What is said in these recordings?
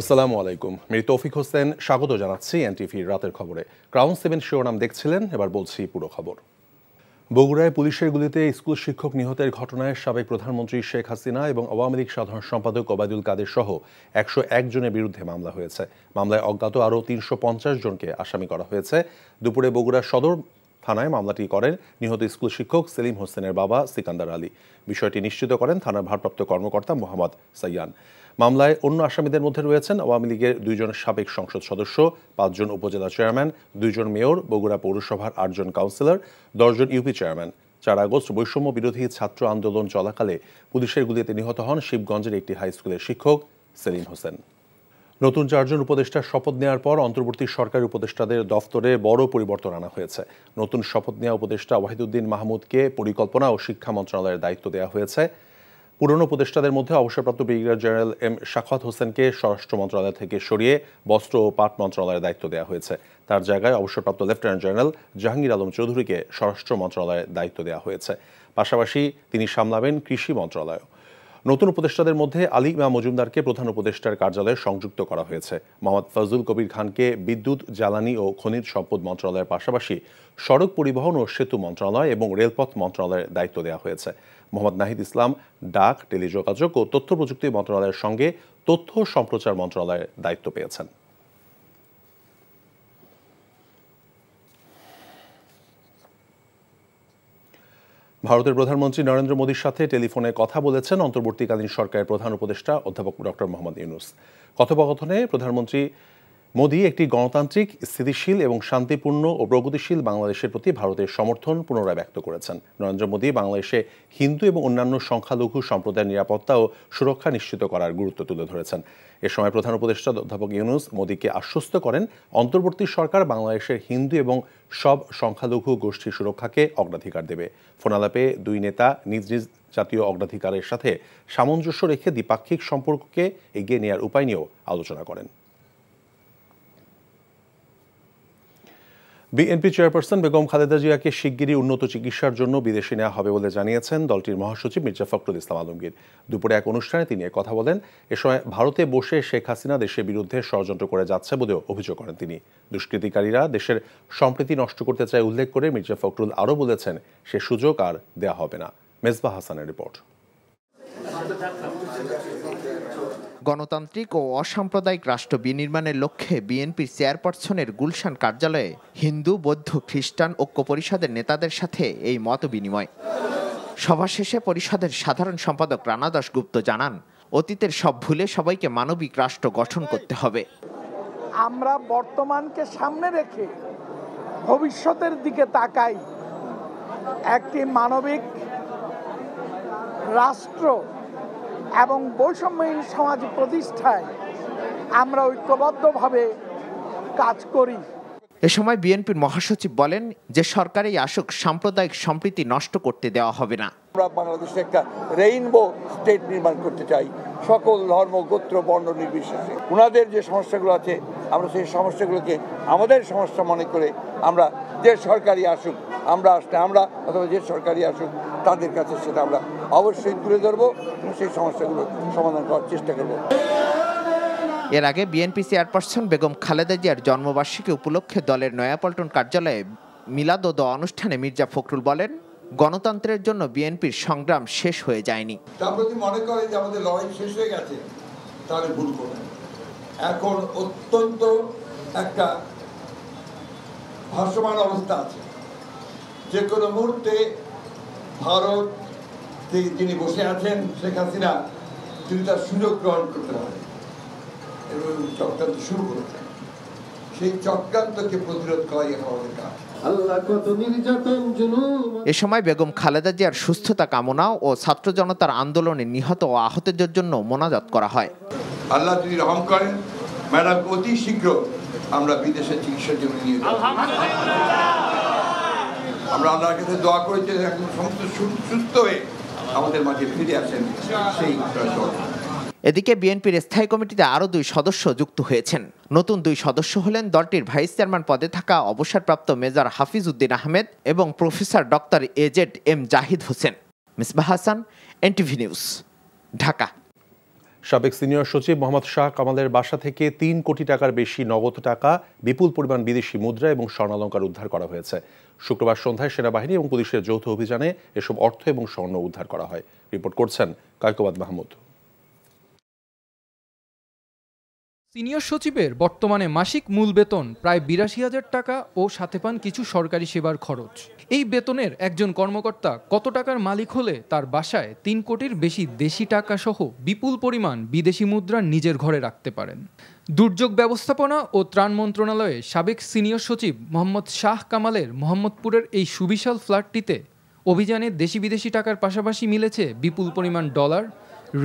আসসালামু আলাইকুম মির তৌফিক হোসেন স্বাগত জানাচ্ছি এনটিভির রাতের খবরে ক্রাউন সেভেন শিরোনাম দেখছিলেন এবার বলছি পুরো খবর বগুড়ায় পুলিশের গুলিতে স্কুল শিক্ষক নিহতের ঘটনায় সাবেক প্রধানমন্ত্রী শেখ হাসিনা এবং আওয়ামী লীগ সাধারণ সম্পাদক ওবায়দুল কাদের সহ একশো একজনের বিরুদ্ধে মামলা হয়েছে মামলায় অজ্ঞাত আরও তিনশো জনকে আসামি করা হয়েছে দুপুরে বগুড়া সদর থানায় মামলাটি করেন নিহত স্কুল শিক্ষক সেলিম হোসেনের বাবা সিকান্দার আলী বিষয়টি নিশ্চিত করেন থানার ভারপ্রাপ্ত কর্মকর্তা মোহাম্মদ সাইয়ান মামলায় অন্য আসামিদের মধ্যে রয়েছেন আওয়ামী লীগের দুইজন সাবেক সংসদ সদস্য পাঁচজন উপজেলা চেয়ারম্যান দুইজন মেয়র বগুড়া পৌরসভার আটজন কাউন্সিলর দশজন ইউপি চেয়ারম্যান চার আগস্ট বৈষম্য বিরোধী ছাত্র আন্দোলন চলাকালে পুলিশের গুলিতে নিহত হন শিবগঞ্জের একটি হাই স্কুলের শিক্ষক সেলিম হোসেন নতুন চারজন উপদেষ্টা শপথ নেওয়ার পর অন্তর্বর্তী সরকারি উপদেষ্টাদের দফতরে বড় পরিবর্তন আনা হয়েছে নতুন শপথ নেওয়া উপদেষ্টা ওয়াহিদুদ্দিন মাহমুদকে পরিকল্পনা ও শিক্ষা মন্ত্রণালয়ের দায়িত্ব দেওয়া হয়েছে পুরনো উপদেষ্টাদের মধ্যে অবসরপ্রাপ্ত ব্রিগেডিয়ার জেনারেল এম শাখাত হোসেনকে স্বরাষ্ট্র মন্ত্রণালয় থেকে সরিয়ে বস্ত্র ও পাট মন্ত্রণালয়ের দায়িত্ব দেওয়া হয়েছে তার জায়গায় অবসরপ্রাপ্ত লেফটেন্যান্ট জেনারেল জাহাঙ্গীর আলম চৌধুরীকে স্বরাষ্ট্র মন্ত্রণালয়ের দায়িত্ব দেওয়া হয়েছে পাশাপাশি তিনি সামলাবেন কৃষি মন্ত্রণালয় নতুন উপদেষ্টাদের মধ্যে আলী ইমা মজুমদারকে প্রধান উপদেষ্টার কার্যালয়ে সংযুক্ত করা হয়েছে মোহাম্মদ ফজল কবির খানকে বিদ্যুৎ জ্বালানি ও খনিজ সম্পদ মন্ত্রণালয়ের পাশাপাশি সড়ক পরিবহন ও সেতু মন্ত্রণালয় এবং রেলপথ মন্ত্রণালয়ের দায়িত্ব দেওয়া হয়েছে মোহাম্মদ নাহিদ ইসলাম ডাক টেলিযোগাযোগ ও তথ্য প্রযুক্তি মন্ত্রণালয়ের সঙ্গে তথ্য সম্প্রচার মন্ত্রণালয়ের দায়িত্ব পেয়েছেন ভারতের প্রধানমন্ত্রী নরেন্দ্র মোদীর সাথে টেলিফোনে কথা বলেছেন অন্তর্বর্তীকালীন সরকারের প্রধান উপদেষ্টা অধ্যাপক ডক্টর মোহাম্মদ ইউনুস কথোপকথনে প্রধানমন্ত্রী মোদি একটি গণতান্ত্রিক স্থিতিশীল এবং শান্তিপূর্ণ ও প্রগতিশীল বাংলাদেশের প্রতি ভারতের সমর্থন পুনরায় ব্যক্ত করেছেন নরেন্দ্র মোদি বাংলাদেশে হিন্দু এবং অন্যান্য সংখ্যালঘু সম্প্রদায়ের নিরাপত্তা ও সুরক্ষা নিশ্চিত করার গুরুত্ব তুলে ধরেছেন এ সময় প্রধান উপদেষ্টা অধ্যাপক ইউনুস মোদিকে আশ্বস্ত করেন অন্তর্বর্তী সরকার বাংলাদেশের হিন্দু এবং সব সংখ্যালঘু গোষ্ঠী সুরক্ষাকে অগ্রাধিকার দেবে ফোনালাপে দুই নেতা নিজ নিজ জাতীয় অগ্রাধিকারের সাথে সামঞ্জস্য রেখে দ্বিপাক্ষিক সম্পর্ককে এগিয়ে নেওয়ার উপায় নিয়েও আলোচনা করেন বিএনপি চেয়ারপারসন বেগম খালেদা জিয়াকে শিগগিরই উন্নত চিকিৎসার জন্য বিদেশে নেওয়া হবে বলে জানিয়েছেন দলটির মহাসচিব মির্জা ফখরুল ইসলাম আলমগীর দুপুরে এক অনুষ্ঠানে তিনি কথা বলেন এ সময় ভারতে বসে শেখ হাসিনা দেশের বিরুদ্ধে ষড়যন্ত্র করে যাচ্ছে বলেও অভিযোগ করেন তিনি দুষ্কৃতিকারীরা দেশের সম্প্রীতি নষ্ট করতে চায় উল্লেখ করে মির্জা ফখরুল আরও বলেছেন সে সুযোগ আর দেয়া হবে না মেজবা হাসানের রিপোর্ট গণতান্ত্রিক ও অসাম্প্রদায়িক রাষ্ট্র বিনির্মাণের লক্ষ্যে বিএনপির চেয়ারপারসনের গুলশান কার্যালয়ে হিন্দু বৌদ্ধ খ্রিস্টান ঐক্য পরিষদের নেতাদের সাথে এই মত বিনিময় সভা শেষে পরিষদের সাধারণ সম্পাদক রানা দাসগুপ্ত জানান অতীতের সব ভুলে সবাইকে মানবিক রাষ্ট্র গঠন করতে হবে আমরা বর্তমানকে সামনে রেখে ভবিষ্যতের দিকে তাকাই একটি মানবিক রাষ্ট্র এবং বৈষম্যহীন সমাজ প্রতিষ্ঠায় আমরা ঐক্যবদ্ধভাবে কাজ করি এ সময় বিএনপির মহাসচিব বলেন যে এই আসুক সাম্প্রদায়িক সম্প্রীতি নষ্ট করতে দেওয়া হবে না আমরা বাংলাদেশে একটা রেইনবো স্টেট নির্মাণ করতে চাই সকল ধর্ম গোত্র বর্ণ নির্বিশেষে ওনাদের যে সমস্যাগুলো আছে আমরা সেই সমস্যাগুলোকে আমাদের সমস্যা মনে করে আমরা যে সরকারি আসুক আমরা আসলে আমরা অথবা যে সরকারি আসুক তাদের কাছে সেটা আমরা অবশ্যই তুলে ধরবো এবং সেই সমস্যাগুলো সমাধান করার চেষ্টা করবো এর আগে বিএনপি চেয়ারপারসন বেগম খালেদা জিয়ার জন্মবার্ষিকী উপলক্ষে দলের নয়াপল্টন কার্যালয়ে মিলাদ ও অনুষ্ঠানে মির্জা ফখরুল বলেন গণতন্ত্রের জন্য বিএনপির সংগ্রাম শেষ হয়ে যায়নি মনে করে যে আমাদের লড়াই শেষ হয়ে গেছে তাহলে ভুল করে এখন অত্যন্ত একটা ভাসমান অবস্থা আছে যে কোনো মুহূর্তে ভারত যিনি বসে আছেন শেখ হাসিনা তিনি তার সুযোগ গ্রহণ করতে পারেন এবং চক্রান্ত শুরু করেছেন এ সময় বেগম খালেদা জিয়ার সুস্থতা কামনা ও ছাত্র জনতার আন্দোলনে নিহত ও আহতদের জন্য মোনাজাত করা হয় আল্লাহ যদি রহম করেন ম্যাডাম অতি শীঘ্র আমরা বিদেশে চিকিৎসার জন্য নিয়ে আমরা আল্লাহর কাছে দোয়া যে এখন সমস্ত সুস্থ হয়ে আমাদের মাঝে ফিরে আসেন সেই এদিকে বিএনপির স্থায়ী কমিটিতে আরও দুই সদস্য যুক্ত হয়েছেন নতুন দুই সদস্য হলেন দলটির ভাইস চেয়ারম্যান পদে থাকা অবসরপ্রাপ্ত মেজর হাফিজ উদ্দিন আহমেদ এবং professor doctor A Z M Zahid Hossain Misbah Hasan NTV news Dhaka সাবেক সিনিয়র সচিব মোহাম্মদ শাহ কামালের বাসা থেকে তিন কোটি টাকার বেশি নগদ টাকা বিপুল পরিমাণ বিদেশি মুদ্রা এবং স্বর্ণালঙ্কার উদ্ধার করা হয়েছে শুক্রবার সন্ধ্যায় সেনাবাহিনী এবং পুলিশের যৌথ অভিযানে এসব অর্থ এবং স্বর্ণ উদ্ধার করা হয় রিপোর্ট করছেন কায়কোবাদ মাহমুদ সিনিয়র সচিবের বর্তমানে মাসিক মূল বেতন প্রায় বিরাশি হাজার টাকা ও সাথে পান কিছু সরকারি সেবার খরচ এই বেতনের একজন কর্মকর্তা কত টাকার মালিক হলে তার বাসায় তিন কোটির বেশি দেশি টাকা সহ বিপুল পরিমাণ বিদেশি মুদ্রা নিজের ঘরে রাখতে পারেন দুর্যোগ ব্যবস্থাপনা ও ত্রাণ মন্ত্রণালয়ে সাবেক সিনিয়র সচিব মোহাম্মদ শাহ কামালের মোহাম্মদপুরের এই সুবিশাল ফ্ল্যাটটিতে অভিযানে দেশি বিদেশি টাকার পাশাপাশি মিলেছে বিপুল পরিমাণ ডলার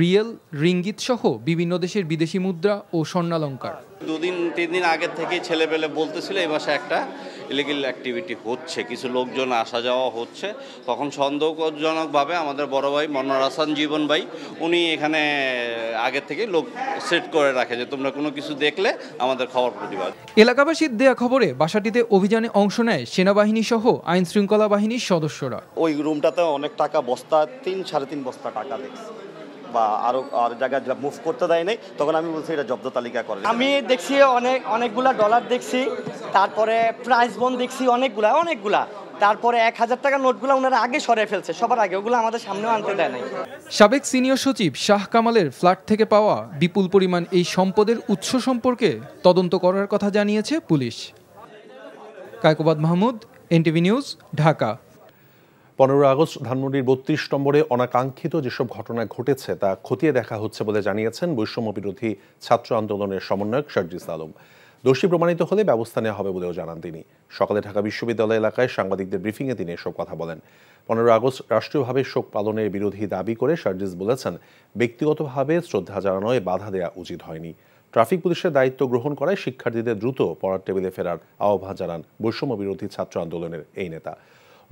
রিয়েল রিঙ্গিত সহ বিভিন্ন দেশের বিদেশি মুদ্রা ও স্বর্ণালঙ্কার দুদিন তিন দিন আগের থেকে পেলে বলতেছিল এই মাসে একটা ইলিগেল অ্যাক্টিভিটি হচ্ছে কিছু লোকজন আসা যাওয়া হচ্ছে তখন সন্দেহজনকভাবে আমাদের বড় ভাই মনোর হাসান জীবন ভাই উনি এখানে আগের থেকে লোক সেট করে রাখে যে তোমরা কোনো কিছু দেখলে আমাদের খবর প্রতিবাদ এলাকাবাসীর দেয়া খবরে বাসাটিতে অভিযানে অংশ নেয় সেনাবাহিনী সহ আইন শৃঙ্খলা বাহিনীর সদস্যরা ওই রুমটাতে অনেক টাকা বস্তা তিন সাড়ে তিন বস্তা টাকা দেখছে বা আরও আর জায়গায় মুভ করতে দেয় নাই তখন আমি বলছি এটা জব্দ তালিকা করে আমি দেখছি অনেক অনেকগুলা ডলার দেখছি তারপরে প্রাইস বন দেখছি অনেকগুলা অনেকগুলা তারপরে এক হাজার টাকা নোটগুলো ওনারা আগে সরিয়ে ফেলছে সবার আগে ওগুলো আমাদের সামনেও আনতে দেয় নাই সাবেক সিনিয়র সচিব শাহ কামালের ফ্ল্যাট থেকে পাওয়া বিপুল পরিমাণ এই সম্পদের উৎস সম্পর্কে তদন্ত করার কথা জানিয়েছে police Kaikobad Mahmud NTV news Dhaka পনেরো আগস্ট ধানমন্ডির বত্রিশ নম্বরে অনাকাঙ্ক্ষিত যেসব ঘটনা ঘটেছে তা খতিয়ে দেখা হচ্ছে বলে জানিয়েছেন বৈষম্য বিরোধী ছাত্র আন্দোলনের সমন্বয়ক শারজিস আলম দোষী প্রমাণিত হলে ব্যবস্থা নেওয়া হবে বলেও জানান তিনি সকালে ঢাকা বিশ্ববিদ্যালয় এলাকায় সাংবাদিকদের ব্রিফিংয়ে তিনি এসব কথা বলেন পনেরো আগস্ট রাষ্ট্রীয়ভাবে শোক পালনের বিরোধী দাবি করে শার্জিস বলেছেন ব্যক্তিগতভাবে শ্রদ্ধা জানানোয় বাধা দেওয়া উচিত হয়নি ট্রাফিক পুলিশের দায়িত্ব গ্রহণ করায় শিক্ষার্থীদের দ্রুত পড়ার টেবিলে ফেরার আহ্বান জানান বৈষম্য বিরোধী ছাত্র আন্দোলনের এই নেতা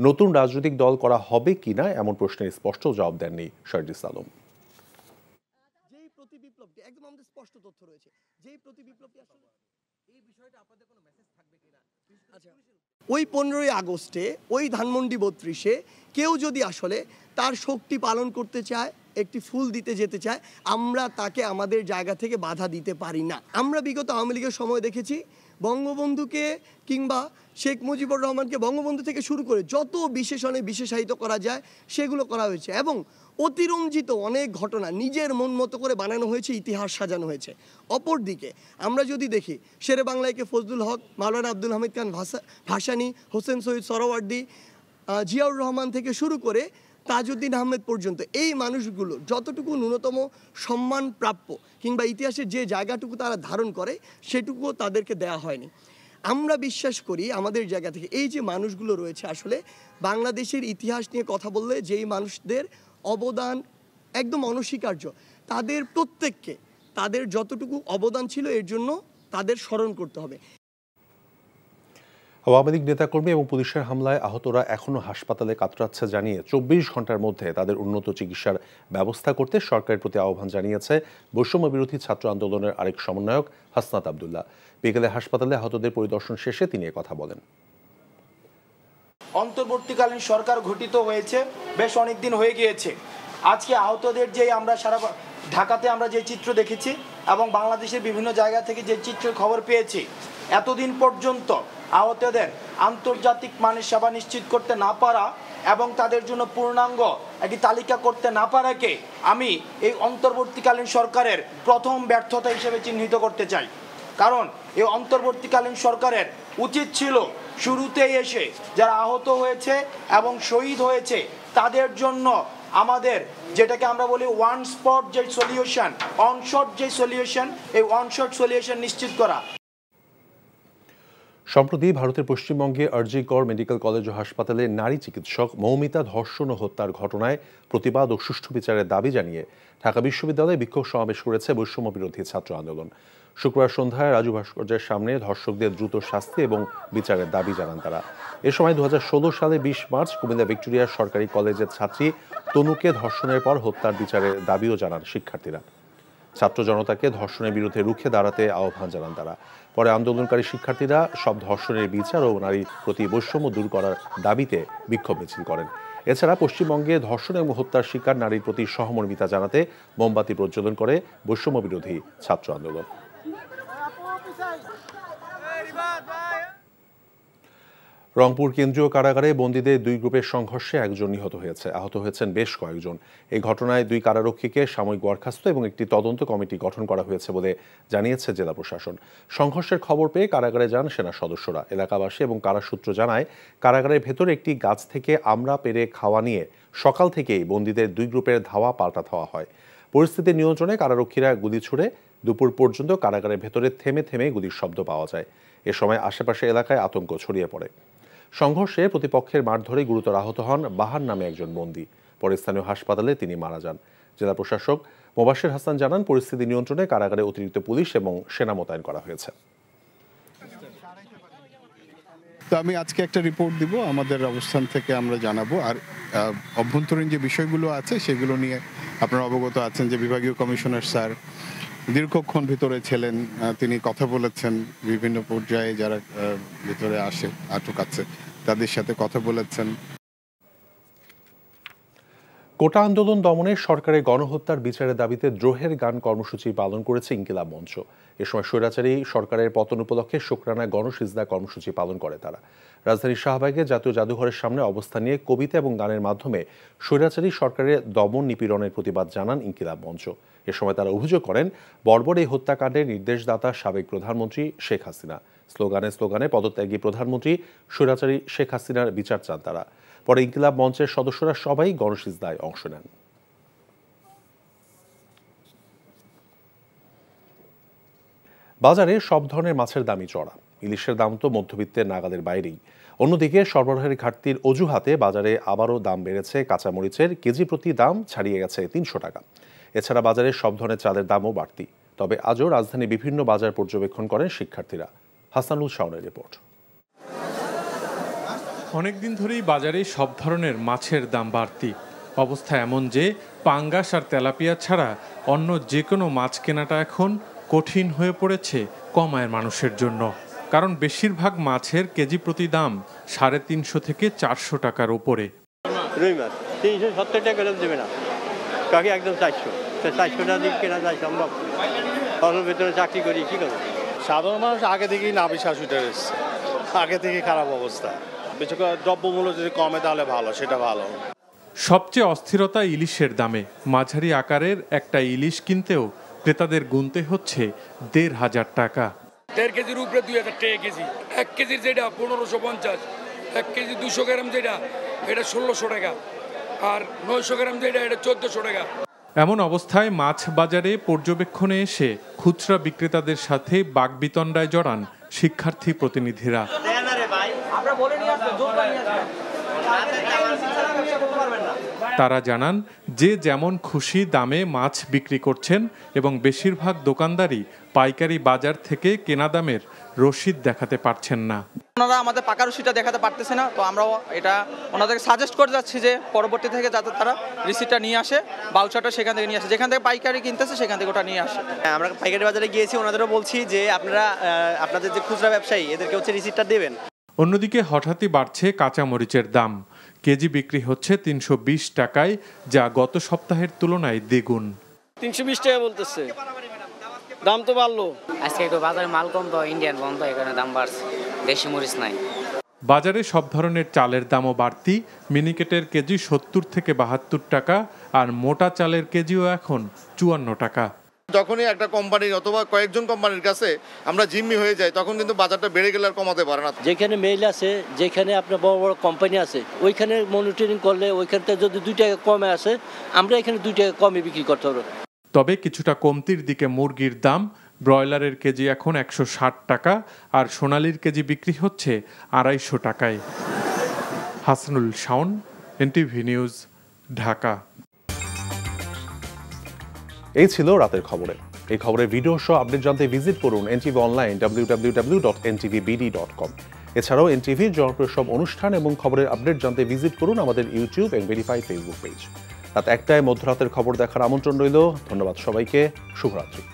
নতুন রাজনৈতিক দল করা হবে কি না এমন প্রশ্নের স্পষ্ট জবাব দেননি শরজিস আলম স্পষ্ট তথ্য রয়েছে যেই থাকবে আচ্ছা। ওই পনেরোই আগস্টে ওই ধানমন্ডি বত্রিশে কেউ যদি আসলে তার শক্তি পালন করতে চায় একটি ফুল দিতে যেতে চায় আমরা তাকে আমাদের জায়গা থেকে বাধা দিতে পারি না আমরা বিগত আওয়ামী লীগের সময় দেখেছি বঙ্গবন্ধুকে কিংবা শেখ মুজিবুর রহমানকে বঙ্গবন্ধু থেকে শুরু করে যত বিশেষণে বিশেষায়িত করা যায় সেগুলো করা হয়েছে এবং অতিরঞ্জিত অনেক ঘটনা নিজের মন মতো করে বানানো হয়েছে ইতিহাস সাজানো হয়েছে অপরদিকে আমরা যদি দেখি শেরে বাংলায়কে ফজলুল হক মাওলানা আব্দুল হামিদ খান ভাসা ভাসানি হোসেন সৈয়দ সরওয়ার্দি জিয়াউর রহমান থেকে শুরু করে তাজউদ্দিন আহমেদ পর্যন্ত এই মানুষগুলো যতটুকু ন্যূনতম সম্মান প্রাপ্য কিংবা ইতিহাসের যে জায়গাটুকু তারা ধারণ করে সেটুকুও তাদেরকে দেয়া হয়নি আমরা বিশ্বাস করি আমাদের জায়গা থেকে এই যে মানুষগুলো রয়েছে আসলে বাংলাদেশের ইতিহাস নিয়ে কথা বললে যেই মানুষদের অবদান একদম অনস্বীকার্য তাদের প্রত্যেককে তাদের যতটুকু অবদান ছিল এর জন্য তাদের স্মরণ করতে হবে আওয়ামী লীগ নেতাকর্মী এবং পুলিশের হামলায় আহতরা এখনও হাসপাতালে কাতরাচ্ছে জানিয়ে চব্বিশ ঘন্টার মধ্যে তাদের উন্নত চিকিৎসার ব্যবস্থা করতে সরকারের প্রতি আহ্বান জানিয়েছে বৈষম্য বিরোধী ছাত্র আন্দোলনের আরেক সমন্বয়ক হাসনাত আবদুল্লাহ বিকেলে হাসপাতালে আহতদের পরিদর্শন শেষে তিনি কথা বলেন অন্তর্বর্তীকালীন সরকার গঠিত হয়েছে বেশ অনেক দিন হয়ে গিয়েছে আজকে আহতদের যে আমরা সারা ঢাকাতে আমরা যে চিত্র দেখেছি এবং বাংলাদেশের বিভিন্ন জায়গা থেকে যে চিত্রের খবর পেয়েছি এতদিন পর্যন্ত আহতদের আন্তর্জাতিক মানের সেবা নিশ্চিত করতে না পারা এবং তাদের জন্য পূর্ণাঙ্গ একটি তালিকা করতে না পারাকে আমি এই অন্তর্বর্তীকালীন সরকারের প্রথম ব্যর্থতা হিসেবে চিহ্নিত করতে চাই কারণ এই অন্তর্বর্তীকালীন সরকারের উচিত ছিল শুরুতেই এসে যারা আহত হয়েছে এবং শহীদ হয়েছে তাদের জন্য আমাদের যেটাকে আমরা বলি ওয়ান স্পট যে সলিউশন অনশট যে সলিউশন এই অনশট সলিউশন নিশ্চিত করা সম্প্রতি ভারতের পশ্চিমবঙ্গে কর মেডিকেল কলেজ ও হাসপাতালে নারী চিকিৎসক মৌমিতা ধর্ষণ ও হত্যার ঘটনায় প্রতিবাদ ও সুষ্ঠু বিচারের দাবি জানিয়ে ঢাকা বিশ্ববিদ্যালয়ে বিক্ষোভ সমাবেশ করেছে বৈষম্য বিরোধী ছাত্র আন্দোলন শুক্রবার সন্ধ্যায় রাজু ভাস্কর্যের সামনে ধর্ষকদের দ্রুত শাস্তি এবং বিচারের দাবি জানান তারা এ সময় দু সালে বিশ মার্চ কুমিল্লা ভিক্টোরিয়া সরকারি কলেজের ছাত্রী তনুকে ধর্ষণের পর হত্যার বিচারের দাবিও জানান শিক্ষার্থীরা ছাত্র জনতাকে ধর্ষণের বিরুদ্ধে রুখে দাঁড়াতে আহ্বান জানান তারা পরে আন্দোলনকারী শিক্ষার্থীরা সব ধর্ষণের বিচার ও নারীর প্রতি বৈষম্য দূর করার দাবিতে বিক্ষোভ মিছিল করেন এছাড়া পশ্চিমবঙ্গে ধর্ষণ এবং হত্যার শিকার নারীর প্রতি সহমর্মিতা জানাতে মোমবাতি প্রজ্বলন করে বৈষম্য বিরোধী ছাত্র আন্দোলন রংপুর কেন্দ্রীয় কারাগারে বন্দীদের দুই গ্রুপের সংঘর্ষে একজন নিহত হয়েছে আহত হয়েছেন বেশ কয়েকজন এই ঘটনায় দুই কারারক্ষীকে সাময়িক বরখাস্ত এবং একটি তদন্ত কমিটি গঠন করা হয়েছে বলে জানিয়েছে জেলা প্রশাসন সংঘর্ষের খবর পেয়ে কারাগারে যান সেনা সদস্যরা এলাকাবাসী এবং কারা সূত্র জানায় কারাগারের ভেতর একটি গাছ থেকে আমরা পেরে খাওয়া নিয়ে সকাল থেকেই বন্দীদের দুই গ্রুপের ধাওয়া পাল্টা ধাওয়া হয় পরিস্থিতি নিয়ন্ত্রণে কারারক্ষীরা গুলি ছুড়ে দুপুর পর্যন্ত কারাগারের ভেতরে থেমে থেমে গুলির শব্দ পাওয়া যায় এ সময় আশেপাশে এলাকায় আতঙ্ক ছড়িয়ে পড়ে সংঘর্ষে প্রতিপক্ষের মারধরে গুরুতর আহত হন বাহার নামে একজন বন্দী পরে স্থানীয় হাসপাতালে তিনি মারা যান জেলা প্রশাসক মোবাশের হাসান জানান পরিস্থিতি নিয়ন্ত্রণে কারাগারে অতিরিক্ত পুলিশ এবং সেনা মোতায়েন করা হয়েছে তো আমি আজকে একটা রিপোর্ট দিব আমাদের অবস্থান থেকে আমরা জানাবো আর অভ্যন্তরীণ যে বিষয়গুলো আছে সেগুলো নিয়ে আপনারা অবগত আছেন যে বিভাগীয় কমিশনার স্যার দীর্ঘক্ষণ ভিতরে ছিলেন তিনি কথা বলেছেন বিভিন্ন পর্যায়ে যারা ভিতরে আসে আটক আছে তাদের সাথে কথা বলেছেন কোটা আন্দোলন দমনে সরকারের গণহত্যার বিচারের দাবিতে দ্রোহের গান কর্মসূচি পালন করেছে ইনকিলাব মঞ্চ এ সময় স্বৈরাচারী সরকারের পতন উপলক্ষে শুক্রানায় গণসিজদা কর্মসূচি পালন করে তারা রাজধানীর শাহবাগে জাতীয় জাদুঘরের সামনে অবস্থান নিয়ে কবিতা এবং গানের মাধ্যমে স্বৈরাচারী সরকারের দমন নিপীড়নের প্রতিবাদ জানান ইনকিলাব মঞ্চ এ সময় তারা অভিযোগ করেন বর্বর এই হত্যাকাণ্ডের নির্দেশদাতা সাবেক প্রধানমন্ত্রী শেখ হাসিনা স্লোগানে স্লোগানে পদত্যাগী প্রধানমন্ত্রী স্বৈরাচারী শেখ হাসিনার বিচার চান তারা পরে ইনকিলাব মঞ্চের সদস্যরা সবাই গণসিজদায় অংশ নেন বাজারে সব ধরনের মাছের দামই চড়া ইলিশের দাম তো মধ্যবিত্তের নাগাদের বাইরেই অন্যদিকে সরবরাহের ঘাটতির অজুহাতে বাজারে আবারও দাম বেড়েছে কাঁচামরিচের কেজি প্রতি দাম ছাড়িয়ে গেছে তিনশো টাকা এছাড়া বাজারে সব ধরনের চালের দামও বাড়তি তবে আজও রাজধানী বিভিন্ন বাজার পর্যবেক্ষণ করেন শিক্ষার্থীরা হাসানুল শাওনের রিপোর্ট অনেকদিন ধরেই বাজারে সব ধরনের মাছের দাম বাড়তি অবস্থা এমন যে পাঙ্গাস আর তেলাপিয়া ছাড়া অন্য যে কোনো মাছ কেনাটা এখন কঠিন হয়ে পড়েছে কম আয়ের মানুষের জন্য কারণ বেশিরভাগ মাছের কেজি প্রতি দাম সাড়ে তিনশো থেকে চারশো টাকার ওপরে রুই মাছ তিনশো সত্তর টাকা দেবে না কাকে একদম চারশো চারশো টাকা কেনা যায় সম্ভব অল্প চাকরি করি কী সাধারণ মানুষ আগে থেকেই নাবি শাশুটা এসছে আগে থেকে খারাপ অবস্থা দ্রব্যমূল্য যদি কমে তাহলে ভালো সেটা ভালো সবচেয়ে অস্থিরতা ইলিশের দামে মাঝারি আকারের একটা ইলিশ কিনতেও ক্রেতাদের গুনতে হচ্ছে দেড় হাজার টাকা দেড় কেজির উপরে দুই হাজার টাকা কেজি এক কেজির যেটা পনেরোশো পঞ্চাশ এক কেজি দুশো গ্রাম যেটা এটা ষোলোশো টাকা আর নয়শো গ্রাম যেটা এটা চোদ্দোশো টাকা এমন অবস্থায় মাছ বাজারে পর্যবেক্ষণে এসে খুচরা বিক্রেতাদের সাথে বাগবিতণ্ডায় জড়ান শিক্ষার্থী প্রতিনিধিরা তারা জানান যে যেমন খুশি দামে মাছ বিক্রি করছেন এবং বেশিরভাগ দোকানদারই পাইকারি বাজার থেকে কেনা দামের রসিদ দেখাতে পারছেন না ওনারা আমাদের পাকা রসিদটা দেখাতে পারতেছে না তো আমরাও এটা ওনাদেরকে সাজেস্ট করে যাচ্ছি যে পরবর্তী থেকে যাতে তারা রিসিটটা নিয়ে আসে বাউচারটা সেখান থেকে নিয়ে আসে যেখান থেকে পাইকারি কিনতেছে সেখান থেকে ওটা নিয়ে আসে হ্যাঁ, আমরা পাইকারি বাজারে গিয়েছি ওনাদেরও বলছি যে আপনারা আপনাদের যে খুচরা ব্যবসায়ী এদেরকে হচ্ছে রিসিটটা দেবেন অন্যদিকে হঠাৎই বাড়ছে কাঁচামরিচের দাম কেজি বিক্রি হচ্ছে তিনশো টাকায় যা গত সপ্তাহের তুলনায় দ্বিগুণ তিনশো বিশ টাকা বলতেছে দাম তো বাড়লো আজকে তো বাজারে মাল কম তো ইন্ডিয়ান বন্ধ এখানে দাম বাড়ছে দেশি মরিচ নাই বাজারে সব ধরনের চালের দামও বাড়তি মিনিকেটের কেজি সত্তর থেকে বাহাত্তর টাকা আর মোটা চালের কেজিও এখন চুয়ান্ন টাকা যখনই একটা কোম্পানির অথবা কয়েকজন কোম্পানির কাছে আমরা জিম্মি হয়ে যাই তখন কিন্তু বাজারটা বেড়ে গেলে আর কমাতে পারে না যেখানে মেইল আছে যেখানে আপনার বড় বড় কোম্পানি আছে ওইখানে মনিটরিং করলে ওইখানে যদি দুই টাকা কমে আসে আমরা এখানে দুই টাকা কমে বিক্রি করতে পারবো তবে কিছুটা কমতির দিকে মুরগির দাম ব্রয়লারের কেজি এখন একশো টাকা আর সোনালির কেজি বিক্রি হচ্ছে আড়াইশো টাকায় হাসানুল শাওন এনটিভি নিউজ ঢাকা এই ছিল রাতের খবরে এই খবরের ভিডিও সহ আপডেট জানতে ভিজিট করুন NTV online W W W dot dot com এছাড়াও এনটিভির জনপ্রিয় সব অনুষ্ঠান এবং খবরের আপডেট জানতে ভিজিট করুন আমাদের ইউটিউব এবং ভেরিফাই ফেসবুক পেজ রাত একটায় মধ্যরাতের খবর দেখার আমন্ত্রণ রইল ধন্যবাদ সবাইকে শুভরাত্রি